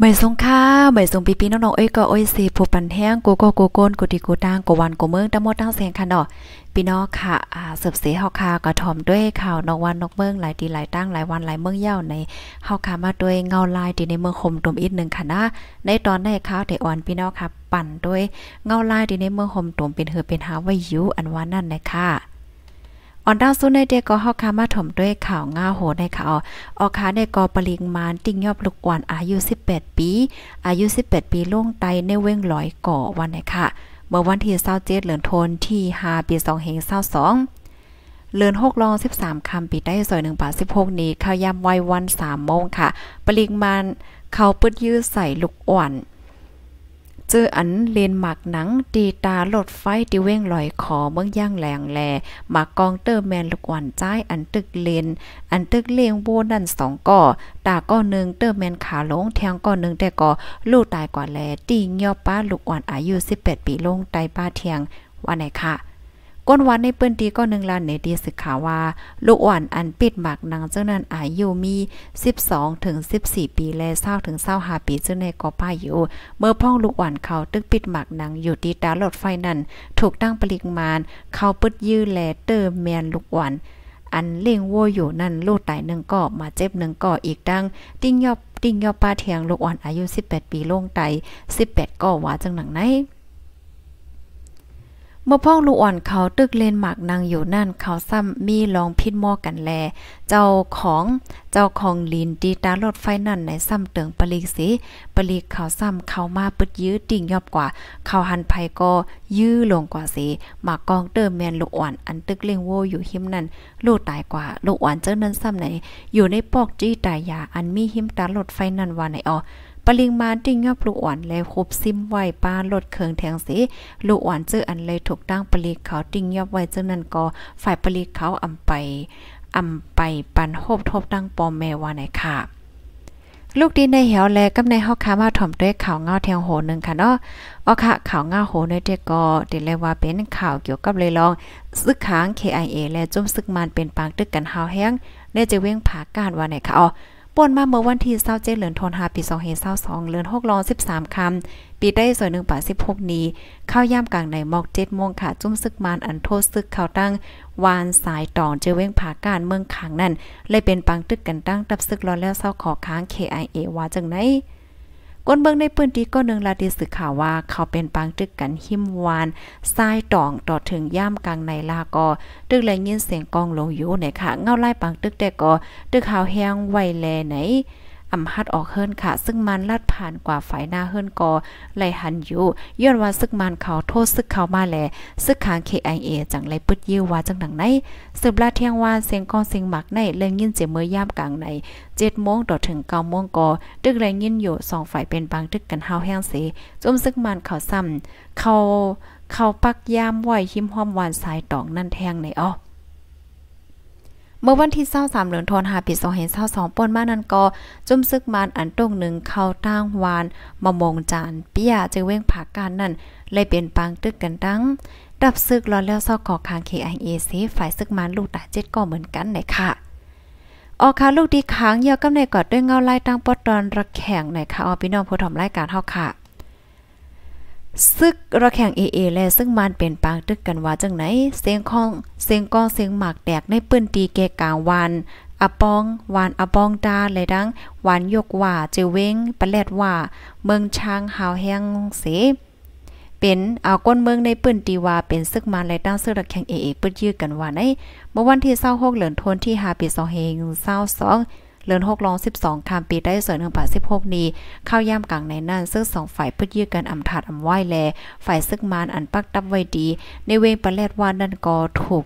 ใบสงค่าใบสงปีปีน้องเอ้ยก็เอ้ยสีผู้ปันแห้งกูก็กูโกนกูดีกูตางกูวันกูเมืองตะงหมดตั้งแสงค่ะเนาะพี่น้องค่ะอ่าเสิร์ฟเสียข่าค่ะก็ะถอมด้วยข่าวนอกวันนอกเมืองหลายตีหลายตั้งหลายวันหลายเมืองเย่าในข่าค่ะมาด้วยเงาลายตีในเมืองคมตมอีกหนึ่งค่ะนะในตอนในข้าวแต่อ่อนพี่น้องค่ะปั่นด้วยเงาลายตีในเมืองคมตมเป็นเหือเป็นหาไว้ยิ้วอันวันนั่นนะค่ะออนดาวซูในเด็กก็เฮาคามาถมด้วยข่าวง่าโหในข่าวออคาในกอปริงมานติ้งยอบลูกกวนอายุ18ปี อายุ18ปีล่วงไตในเว้งลอยก่อวันไหนค่ะเมื่อวันที่27เดือนธันวาคมที่5ปี2522เลือน6ลอง 13คำปีได้ซอย1บาท16นี้ เข้ายามไว้วัน 3 โมงค่ะ ปริงมานเขาปึดยื้อใส่ลูกอ่อนเจออันเลน หมากหนังตีตาหลด ไฟติเว้งลอยขอเมืองย่างแหลงแลหมากกองเตอร์แมนลูกวันใจอัน ตึกเลน อัน ตึกเลียงโบนั่นสองก่อตาก้อนหนึ่ง เตอร์แมนขา ลงแทงก้อนหนึ่งแต่ก่อ ลูก ตาย กว่า แล ตีเงยอป้าลูกอ่อนอายุ 18 ปี ลงไตป้าเทียง วันไหนค่ะก้นวันในเปิ้นตีก็หนึ่งลานเนตีสึกขาว่า ลูกอ่อนอันปิดหมากนางเจ้านั้นอายุมี 12ถึง14 ปีและเศร้าถึงเศร้าหาปีเจ้าในก็ป้าอยู่ เมื่อพ่องลูกอ่อนเขาตึกปิดหมากนางอยู่ตีตาหลอดไฟนั้นถูกตั้งปริมาณเขาปึดยื้อแลเตอร์แมนลูกอ่อนอันเล่งโวอยู่นั่นลูกตายหนึ่งก็มาเจ็บหนึ่งก็อีกดังติ้งยอบติ้งยอบป้าเทียงลูกอ่อนอายุ 18 ปีลงไต18ก็ว่าจังหนังไหนเมื่อพ่องลูกอ่อนเขาตึกเล่นหมากนางอยู่นั่น เขาซ้ำมีลองพิดมอกันแล เจ้าของ เจ้าของลินตีตารถไฟนั่นในซ้ำเติงปลีกสิปลีกเขาซ้ำเขามาปึดยื้อติ่งยอบกว่า เขาหันไผก็ยื้อลงกว่าสิหมากกองเติมแมนลูกอ่อนอันตึกเล่งโวอยู่หิมนั่นลูกตายกว่า ลูกอ่อนเจ้านั้นซ้ำไหน อยู่ในปอกจี้ตายยาอันมีหิมตารถไฟนั่นว่าไหนอ๋อปริงมาติ่งยับลูกอ่อนแลคบซิมไว้ป้าลดเคืองแทงสิลูกอ่อนเจออันเลยถูกตั้งปลิเขาติงยับไว้จังนั้นก็ฝ่ายปลิเขาอำไปอำไปปันโฮบทบตั้งปอมแม่ว่าไหนค่ะ ลูกดีในเหวแลกับในเฮาคามาถ่อมด้วยข่าวเงาแทงโหนึงค่ะเนาะอ๋อค่ะข่าวเงาโหในเด็กก็ติเลยว่าเป็นข่าวเกี่ยวกับเลยลอง ซึกค้าง KIA และจุ่มซึกมันเป็นปางตึกกันหาวแห้งได้จะเว้งผาการว่าไหนค่ะอ๋อป่นมาเมื่อวันที่27เดือนธันวาคมปี2522เดือน6รอ13คำ ปีได้สวย1ป่าห6นี้ เข้าย่ามกลางในมอก7โมงค่ะจุ้มซึกมานอันโทษซึกเขาตั้ง วานสายตองเจเว้งผาการเมืองขังนั่นเลยเป็นปังตึกกันตั้งตับซึกรอแล้วเศร้าขอค้าง KIA ว่าจังไหนก้นเบิ้งในพื้นที่ก็หนึ่งลาดีสึกข่าวว่า เขาเป็นปางตึกกันหิมวานทรายตองต่อถึงย่ามกลางในลาก็ ตึกแลยยินเสียงกองลงอยู่ในค่ะ เงาไล่ปางตึกแต่ก็ ตึกขาวแห้งไวแลไหนอำฮัดออกเฮิรนค่ะ ซึ่งมันลาดผ่านกว่าฝ่ายหน้าเฮิรนกอ ไหลหันอยู่ย้อนว่าซึกมันเขาโทษซึกเขามาแลซึกขาง KIA จังไรปึดยิ้วว่าจังหนังไหนสืบลาเที่ยงวานเสียงกองเสียงหมักในเล่งยินเจเมื่อย่ามกลางในเจ็ดโมงต่อถึงเก้าโมงกอดึกแรงยินอยู่สองฝ่ายเป็นบางดึกกันเฮาแห้งเสจมซึกมันเขาซ้ำเขาเขาปักยามไหวหิมห้อมวานสายตองนั่นแทงในอ้อเมื่อวันที่23เดือนธันวาคมปี2522ป่นมานั้นก็จุ่มซึกมานอันตรงหนึ่งเข้าตั้งวานมะมงจานเปียจึงเว้งผักการนั่น เลยเปลี่ยนปางตึกกันดังดับซึกรอแล้วซอกขอคาง KIAC ฝ่ายซึกมานลูกตาเจ็ดก็เหมือนกันเลยค่ะ ออกคาลูกดีค้างเยอะกำในกอดด้วยเงาไล่ตั้งปอดอนระแข่งหนะค่ะออพี่น้องผู้ถมรายการเฮาค่ะซึกระแข่งเอเอและซึ่งมันเป็นปางตึกกันว่าจังไหนเสียงของ เสียงก้องเสียงหมากแตกในปื้นตีแกกลางวันอปองวานอปองตาเลยดังวานยกว่าเจเวงปะแลดว่า เมืองช้างหาวแห้งเสเป็นเอาก้นเมืองในปื้นตีว่าเป็นซึกมาละตั้งซึกระแข่งเอเอปื้นยื้อกันว่าในเมื่อวันที่26เหลือนทนที่5ปี2 0 2 2เลือนหกร้องสิบสองคำปีได้เสริมหนึ่งบาทสิบหกนี้ เข้าย่ำกลางในนั่น ซึ่งสองฝ่ายพูดยื้อกันอ่ำถาดอ่ำไหวแลฝ่ายซึกมานอันปักตับไว้ดี ในเวงประแลดว่านั่นก็ถูก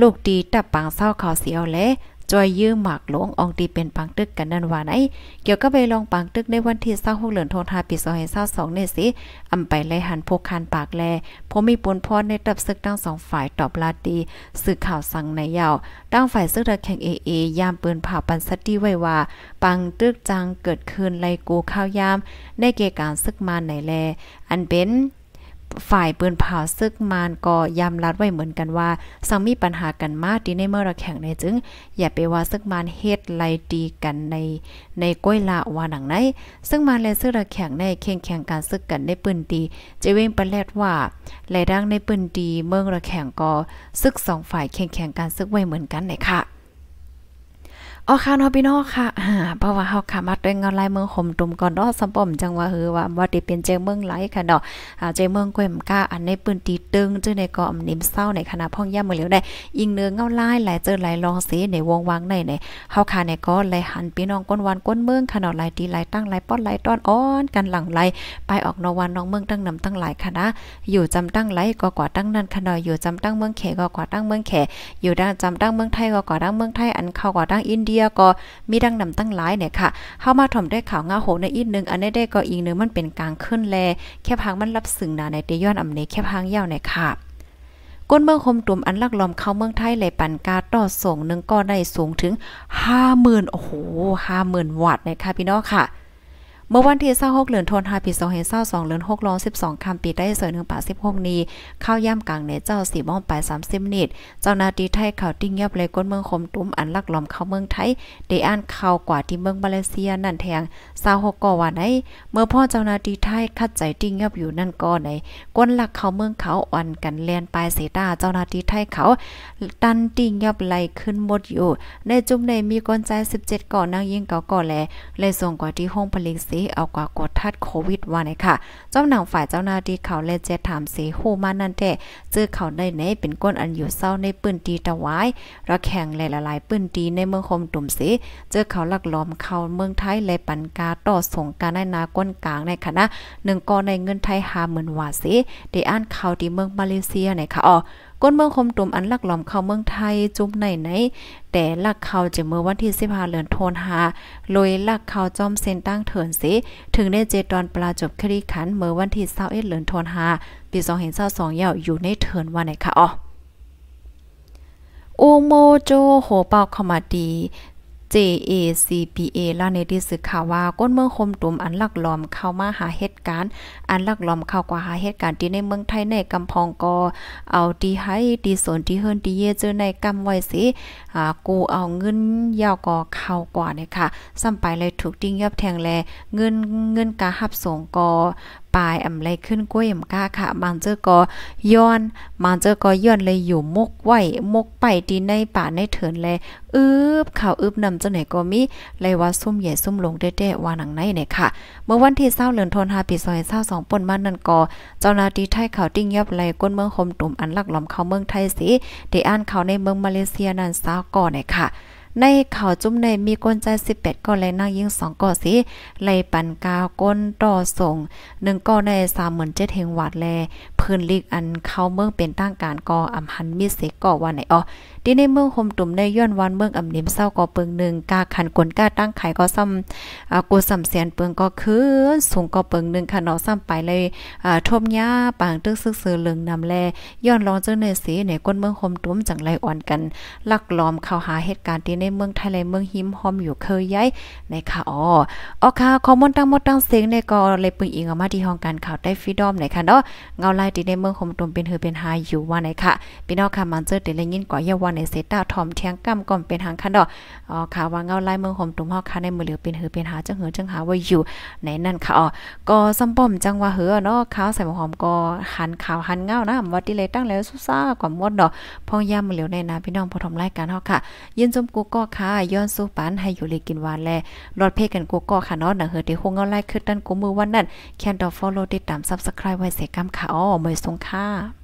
ลูกดีตับปังเศร้าเขาเสียวและจอยยื้อหมากหลงอองตีเป็น ปัง ตึกกัน นั่น ว่าไหน เกี่ยวกับไปลองปัง ตึกในวันที่26เดือนธันวาคมปี2522นี่ยสิ อำ ไปไล่หันพกคานปากแล ผมมีปนพรในตับศึกทั้งสองฝ่ายตอบ ลาดี สื่อข่าวสั่งในยาวตั้งฝ่ายซึกระแข่งเอเอ ยามปืนผ่าปันสตี้ไว้ว่า ปังตึกจังเกิดขึ้นไลกูข้าวยาม ได้เกการซึกมาไหนแล อันเป็นฝ่ายปืนเผาซึกมานก็ย้ำรัดไว้เหมือนกันว่าสังมีปัญหากันมากที่ในเมื่อระแข่งในจึง อย่าไปว่าซึกมานเฮ็ดไลตีกันใน ในก้อยละว่าหนังไหนซึ่งมานและซึกระแข่งในเข่งแข่งการซึกกันในปืนตีจะเว้งประแลดว่าแหลดังในปืนตีเมืองระแข่งก็ซึกสองฝ่ายเข่งแข่งการซึกไว้เหมือนกันเลยค่ะอ๋อค่ะนอพี่น้องค่ะ่าเพราะว่าเฮาค่ะมาด้วยเงาลายเมืองห่มตุ่มก่อนเนาะสมปอมจังว่าเฮือว่าว่าิดเป็นเจเมืองไหลค่ะเนาะอ่าเจเมืองก้วยมกาอันในปืนตีตึงจึงอในก็อำนิ่มเศร้าในคณะพ่องย่ามือเหลียวได้ยิงเนื้อเงาลายหลายเจอหลายรองเสในวงวังในในเฮาค่ะในก็หลายหันพี่น้องก้นวันก้นเมืองค่ะเนาะหลายตีหลายตั้งหลายป้อนหลายต้อนอ้อนกันหลังไหลไปออกนอวันน้องเมืองตั้งนำตั้งหลายคณะอยู่จำตั้งไหลก็กว่าตั้งนั้นค่ะเนาะอยู่จำตั้งเมืองแขก็กว่าตั้งเมืองแขอยู่ด้านจำตั้งเมืองไทยก็กว่าตั้งเมืองไทยอันเข้ากว่าตั้งอินเดียยก็มีดังนำตั้งหลายเนี่ยค่ะเฮามาถ่อมด้วยข่าวง่าโหในอีกนึง อันนด้ได้ก็อีกนึงมันเป็นกลางขึ้นแล แค่พังมันรับสึงหนาในเตย้อนอำเนแค่พังยาวเนี่ยค่ะ ก้นเมืองคมตุ่มอันลักลอมเข้าเมืองไทยไหลปันกาต่อส่งหนึ่งก็ได้สูงถึง50,000 โอ้โห 50,000วัตต์นะคะพี่น้องค่ะเมื่อวันที่26เดือนธันวาคมปี2522เดือน6รอง12 คำ ปี ได้เสนอ186 นี้ข้าย่ำกลาง ในเจ้า4บ้องไป30นิดเจ้านาทีไทยเขาติ้งเงียบเลยก้นเมืองคมตุ้มอันลักลอมเข้าเมืองไทยได้อ่านข่ากว่าที่เมืองมาเลเซียนั่นแทง26ก่อว่าไหน เมื่อพ่อเจ้านาทีไทยคัดใจติ้งเงียบอยู่นั่นก็ไหนก้นลักเข้าเมืองเขาอ่อนกันแลนปลายเสตาเจ้านาทีไทยเขา ตันติ้งเงียบไหลขึ้นหมดอยู่ ในจุ่มในมีก้นใจ 17 ก่อนนางยิงเก่าก่อแลเลยส่งกว่าที่ห้องผลิตตีเอากว่ากดทัดโควิดว่าไหนค่ะ เจ้าหนังฝ่ายเจ้าหน้าที่เขาเลเจถามสีหูมานั่นแท้จอเขาได้ไหนเป็นก้นอันอยู่เศร้าในปืนตีตะวาย ระแข่งหลายๆปืนตีในเมืองคมตุ่มสีเจอเขาลักล้อมเข้าเมืองไทยและปันกาต่อส่งการในนาก้นกลางในคณะหนึ่งกอในเงินไทยหาหมื่นวาสีได้อ่านข่าวที่เมืองมาเลเซียไหนค่ะอ๋อก้นเมืองคมตุมอันลักหลอมเข้าเมืองไทยจุ่มไหนไหน แต่ลักเข้าจะเมื่อวันที่สิ1าเลือนโทนหาลอยลักเข้าจอมเส้นตั้งเถินสิถึงได้เจตอนปลาจบคลีขันเมื่อวันที่21เดือนโทนหาปี2เ2 2ยาวอยู่ในเถินว่าไหนคะอ๋ออโมโจโหเปาคอมาดี JACPA ล่าในที่สืกอข่าวว่าก้นเมืองคมตุ่มอันลักหลอมเข้ามาหาเฮ็ดการอันลักลอมเข้ากว่าหาเหตุการณ์ที่ในเมืองไทยในกำพองก็เอาดีให้ดีสนที่เฮินดีเยเจอในกำไว้สิอ่ากูเอาเงินยาวก็เข้ากว่าเนี่ยค่ะซ้ำไปเลยถูกติ้งยับแทงแลเงินเงินกาหับส่งก็ปลายอำไรขึ้นก้วยอำกาค่ะมันเจอก็ย้อนมันเจอก็ย้อนเลยอยู่มกไว้มกไปตีในป่าในเถินแลอึบข่าวอึบนำจัไหนก็มีเลยว่าซุ่มใหญ่ซุ่มลงแด้ๆว่าหนังในเนี่ยค่ะ เมื่อวันที่20เดือนธันวาคมปีซอยเศร้าสองป่นมานันก่อเจ้านาทีไทยเขาติ้งยับไหลก้นเมืองคมตุ่มอันหลักหลอมเขาเมืองไทยสิได้อ่านเขาในเมืองมาเลเซียนันซาวก่อนเลยค่ะในข่าวจุ่มในมีก้นใจ18ก้อนและน่งยิง2ก้อนสิไหลปันกาก้นต่อส่ง1ก้อนใน37เฮงวัดแล พื้นลีกอันเข้าเมืองเป็นตั้งการก่ออำหันมีเสก่อวันไหนอ้อที่ในเมืองโฮมตุ่มในย้อนวันเมืองอำเนมเศร้าก่อเปิงหนึ่งกาขันกลกา ตั้งขายก็ซ่อมอ่ากูสำแสนเปิงก็คืนสูงก่อเปิงหนึ่งค่ะเนาะซ้ำไปเลยอ่าทมยาปางตึก ซึกซือเลิงนำแลย้อนรองจังในสีในก้นเมืองโฮมตุ่มจังไรอ่อนกันลักล้อม เข้าหาเหตุการณ์ที่ในเมืองไทยและเมืองหิมหอมอยู่เคยย้ญ่ในค่ะอ๋อออค่ะข้อมูลตั้งหมดตั้งเสียงในก็เลยปึงอิงออกมาที่ห้องการข่าวได้ฟรีดอมในค่ะเนาะเงาลายที่ในเมืองโฮมตุ่มเป็นเฮือเป็นหายอยู่ว่าไหนค่ะพี่น้องค่ะมันเจอเดลยินก่าเยาวันในเซต้าทอมเทียงกำก่อมเป็นหางคันดอกอ๋อค่ะว่าเงาลายเมืองห่มตุ่มหอกค่ะในมือเหลือเป็นหือเป็นหาจังหือจังหาว่าอยู่ในนั่นค่ะอ๋อก็ซัมป้อมจังว่าเหือเนาะข้าวใส่หอมก็หันขาวหันเงานะวัดที่เลยตั้งแล้วซุซ่ากว่ามดดอกพองยามมือเหลือในนาพี่น้องพอทอมไล่กันหอกค่ะ ยินชมกูก็ค่ะย้อนสู้ปันให้อยู่เลยกินหวานแลรอดเพกันกูก็ค่ะเนาะหนังเหือที่หงเงาลายคือด้านกูมือวันนั้นแคนดอฟอลโลติดตาม Subscribe ไว้เสกกำค่ะอ๋อม่สงค่า